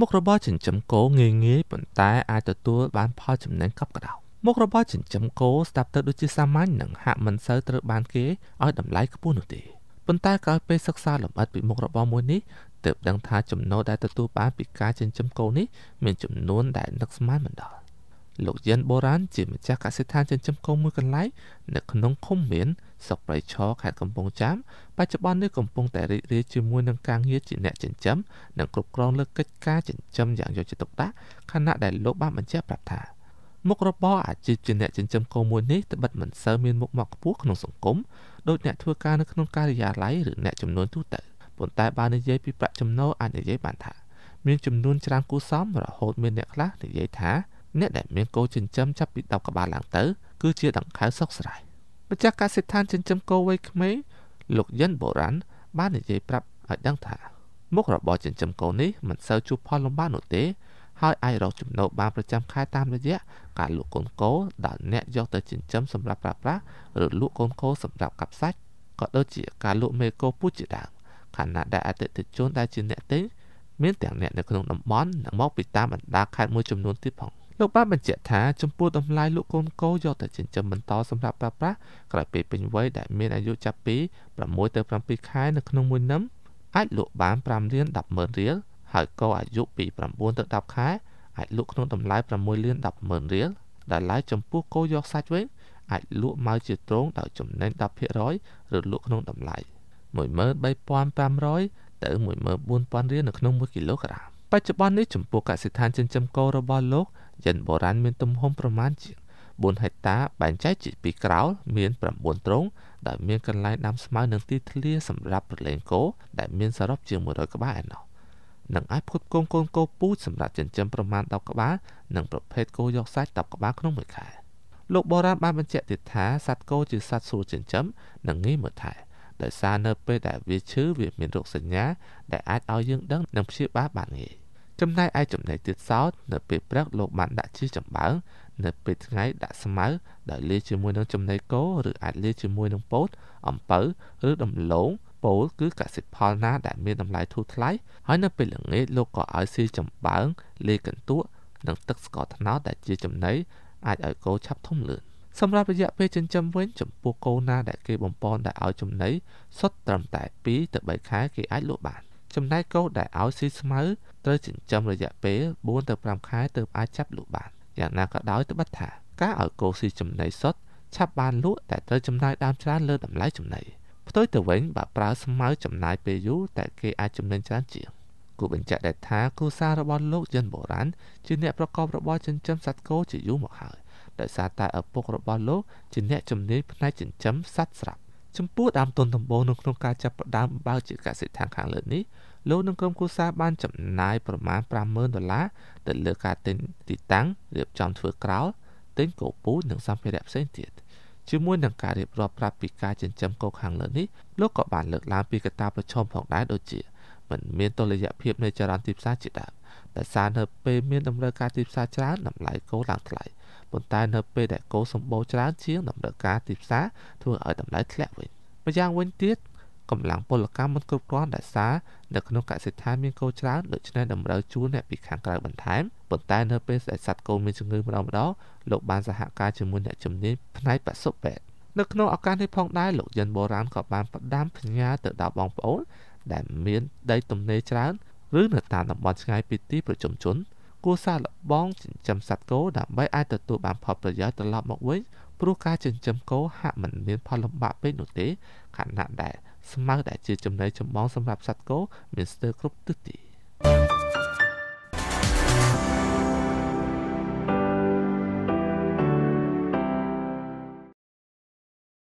មុខរបរចិញ្ចឹមគោងាយងាយប៉ុន្តែអាចទទួលបានផលចំណេញកប់ក្តៅមុខរបរចិញ្ចឹមគោស្ដាប់ទៅដូចជាសាមញ្ញនិងហាក់មិនសូវត្រូវបានគេឲ្យតម្លៃខ្ពស់នោះទេប៉ុន្តែក្រោយពេលសិក្សាលម្អិតពីមុខរបរមួយនេះទើបដឹងថាចំណូលដែលទទួលបានពីការចិញ្ចឹមគោនេះមានចំនួនដែលនឹកស្មានមិនដល់លោកយិនបូរ៉ានជាម្ចាស់កសិដ្ឋានចិញ្ចឹមកូនមួយកន្លែងនៅក្នុងឃុំមានស្រុកប្រៃឈរខេត្តកំពង់ចាមបច្ចុប្បន្ននេះកំពុងតែរីករាយជាមួយនឹងការងារជាអ្នកចិញ្ចឹមនិងគ្រប់គ្រងលើកិច្ចការចិញ្ចឹមយ៉ាងយកចិត្តទុកដាក់ខណៈដែលលោកបានបញ្ជាក់ប្រាប់ថាមុខរបរអាជីពជាអ្នកចិញ្ចឹមកូនមួយនេះត្បិតមិនសូវមានមុខមកខ្ពស់ក្នុងសង្គមដោយអ្នកធ្វើការនៅក្នុងការិយាល័យឬអ្នកចំនួនទូទៅប៉ុន្តែបើនិយាយពីប្រាក់ចំណូលអាចនិយាយបានថា មានចំនួនច្រើនគួរសមរហូតមានអ្នកខ្លះនិយាយថាអ្នកដែលមានកូចិញ្ចឹមចាប់ពី10ក្បាលឡើងទៅ គឺជាដង្ខៅសុកស្រែម្ចាស់កសិដ្ឋានចិញ្ចឹមគោវ័យក្មេងលោកយិនបូរ៉ាន់បាននិយាយប្រាប់ឲ្យដឹងថាមុខរបរចិញ្ចឹមគោនេះមិនសូវជួបផលលំបាកនោះទេហើយអាចរកចំណូលបានប្រចាំខែតាមរយៈការលក់កូនគោដែលអ្នកយកទៅចិញ្ចឹមសម្រាប់ប្រើប្រាស់ឬលក់កូនគោសម្រាប់កាប់សាច់ក៏ដូចជាការលក់មេគោពូជជាដើមខណៈដែលអតិថិជនដែលជាអ្នកទិញមានទាំងអ្នកនៅក្នុងតំបន់និងមកពីតាមបណ្ដាខេត្តមួយចំនួនទៀតផង។លោកបានបញ្ជាក់ថាចំពោះតម្លៃលោកកូនកោយកទៅចិញ្ចឹមបន្តសម្រាប់ប្រើប្រាស់ក្រោយពេលពេញវ័យដែលមានអាយុចាប់ពី6ទៅ7ខែនៅក្នុងមួយនឹមអាចលក់បាន5លាន100,000រៀលហើយកោអាយុពី9ទៅ10ខែអាចលក់ក្នុងតម្លៃ6លាន100,000រៀលដែលឡាយចំពោះគោយកសាច់វិញអាចលក់មកជាត្រង់ដោយចំណេញ10%ឬលក់ក្នុងតម្លៃ13500ទៅ14000រៀលនៅក្នុង1គីឡូក្រាមបច្ចុប្បន្ននេះចំពោះកសិដ្ឋានចិញ្ចឹមគោរបស់លោកចិនបុរាណមាន ទំហំប្រមាណជា4ហិកតាបែងចែកជាពីរក្រោលមាន9ទ្រុងដែលមានកន្លែងដាំស្មៅនិងទីធ្លាសម្រាប់ប្រឡែងគោដែលមានសរុបជាង100ក្បាលឯណោះនឹងអាចផ្គត់ផ្គង់កូនគោពូជសម្រាប់ចិញ្ចឹមប្រមាណ10ក្បាលនិងប្រភេទគោយកសាច់10ក្បាលក្នុងមួយខែលោកបូរ៉ាបានបញ្ជាក់ទៀតថាសត្វគោជាសត្វស្រួលចិញ្ចឹមនិងងាយមើលថែដោយសារនៅពេលដែលវាឈឺវាមានរោគសញ្ញាដែលអាចឲ្យយើងដឹងនិងព្យាបាលបានងាយចំណែកឯចំណែកទៀតសោតនៅពេលព្រឹកលោកបានដាក់ជាចំបើងនៅពេលថ្ងៃដាក់ស្មៅដោយលាយជាមួយនឹងចំណីគោឬអាចលាយជាមួយនឹងពោតអំពៅឬដំឡូងពោលគឺកសិផលណាដែលមានតម្លៃធូរថ្លៃ ហើយនៅពេលល្ងាចលោកក៏ឲ្យស៊ីចំបើងលាយកន្ទក់និងទឹកស្ករត្នោតដែលជាចំណីអាចឲ្យគោឆាប់ធំលឿនសម្រាប់រយៈពេលចិញ្ចឹមវិញចំពោះគោណាដែលគេបំពន់ដែលឲ្យចំណីសុទ្ធត្រឹមតែ2ទៅ3ខែគេអាចលក់បានចំណែកកូនដែលឲ្យស៊ីស្មៅត្រូវចិញ្ចឹមរយៈពេល4ទៅ5ខែទើបអាចចាប់លក់បានយ៉ាងណាក៏ដោយត្បិតថា ការឲ្យកូនស៊ីចំណីសុទ្ធឆាប់បានលក់តែត្រូវចំណាយដើមច្រើនលើតម្លៃចំណីផ្ទុយទៅវិញបើប្រើស្មៅចំណាយពេលយូរតែគេអាចចំណេញច្រើនជាងគូបញ្ជាក់ដែរថាគូសាររបស់លោកយិនបុរាណជាអ្នកប្រកបរបរចិញ្ចឹមសត្វគោជាយូរមកហើយដោយសារតែឪពុករបស់លោកជាអ្នកជំនាញផ្នែកចិញ្ចឹមសត្វស្រាប់ចំពោះដើមទុនដំបូងនៅក្នុងការចាប់ផ្ដើមបើកជាកសិដ្ឋានខាង លើនេះលោកនឹងក្រុមគ្រួសារបានចំណាយប្រមាណ50,000ដុល្លារទៅលើការទិញទីតាំងរៀបចំធ្វើក្រោលទិញគោពូជនិងសម្ភារៈផ្សេងទៀតជាមួយនឹងការរៀបរាប់ប្រាប់ពីការចិញ្ចឹមកោខាងលើនេះលោកក៏បានលើកឡើងពីកត្តាប្រឈមផងដែរដូចជាមិនមានតុល្យភាពនៃចរន្តទីផ្សារជាដើមតែសារនៅពេលមានតម្រូវការទីផ្សារច្រើនតម្លៃគោឡើងថ្លៃប៉ុន្តែនៅពេលដែលកូសម្បូរច្រើនជាងតម្រូវការទីផ្សារធ្វើឲ្យតម្លៃធ្លាក់វិញម្យ៉ាងវិញទៀតកម្លាំងពលកម្មមិនគ្រប់គ្រាន់ដែលសារនៅក្នុងកសិដ្ឋានមានកូច្រើនដូច្នេះតម្រូវជួលអ្នកពីខាងក្រៅបន្ថែមប៉ុន្តែនៅពេលដែលសត្វកូមានជំងឺម្ដងម្ដងលោកបានសហការជាមួយអ្នកជំនាញផ្នែកបសុពេទ្យនៅក្នុងឱកាសនេះផងដែរលោកយិនបូរ៉ានក៏បានផ្ដាំផ្ញើទៅដល់បងប្អូនដែលមានដីទំនេរច្រើនឬនៅតាមតំបន់ឆ្ងាយពីទីប្រជុំជនគួរសាកល្បងចិញ្ចឹមសត្វគោដើម្បីអាចទទួលបានផលប្រយោជន៍ត្រឡប់មកវិញព្រោះការចិញ្ចឹមគោហាក់មិនមានផលលំបាកពេកនោះទេខណៈដែលស្មៅដែលជាចំណីចម្បងសម្រាប់សត្វគោមានស្ទើរគ្រប់ទិសទី thank you